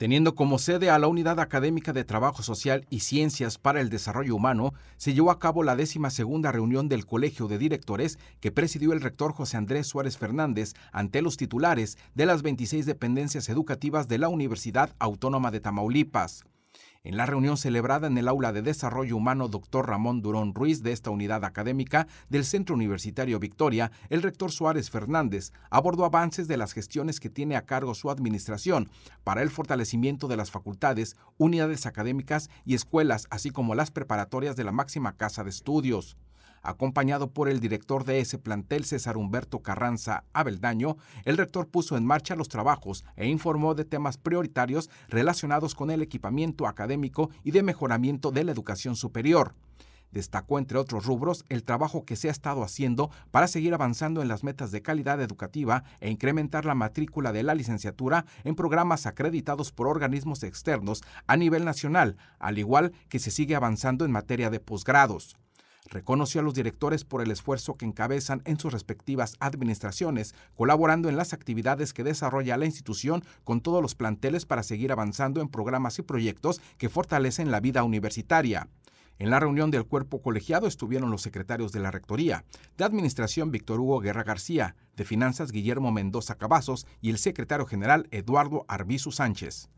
Teniendo como sede a la Unidad Académica de Trabajo Social y Ciencias para el Desarrollo Humano, se llevó a cabo la décima segunda reunión del Colegio de Directores que presidió el rector José Andrés Suárez Fernández ante los titulares de las 26 dependencias educativas de la Universidad Autónoma de Tamaulipas. En la reunión celebrada en el aula de desarrollo humano Dr. Ramón Durón Ruiz de esta unidad académica del Centro Universitario Victoria, el rector Suárez Fernández abordó avances de las gestiones que tiene a cargo su administración para el fortalecimiento de las facultades, unidades académicas y escuelas, así como las preparatorias de la máxima casa de estudios acompañado por el director de ese plantel, César Humberto Carranza Abeldaño, el rector puso en marcha los trabajos e informó de temas prioritarios relacionados con el equipamiento académico y de mejoramiento de la educación superior. Destacó, entre otros rubros, el trabajo que se ha estado haciendo para seguir avanzando en las metas de calidad educativa e incrementar la matrícula de la licenciatura en programas acreditados por organismos externos a nivel nacional, al igual que se sigue avanzando en materia de posgrados. Reconoció a los directores por el esfuerzo que encabezan en sus respectivas administraciones, colaborando en las actividades que desarrolla la institución con todos los planteles para seguir avanzando en programas y proyectos que fortalecen la vida universitaria. En la reunión del cuerpo colegiado estuvieron los secretarios de la Rectoría, de Administración Víctor Hugo Guerra García, de Finanzas Guillermo Mendoza Cavazos y el secretario general Eduardo Arbizu Sánchez.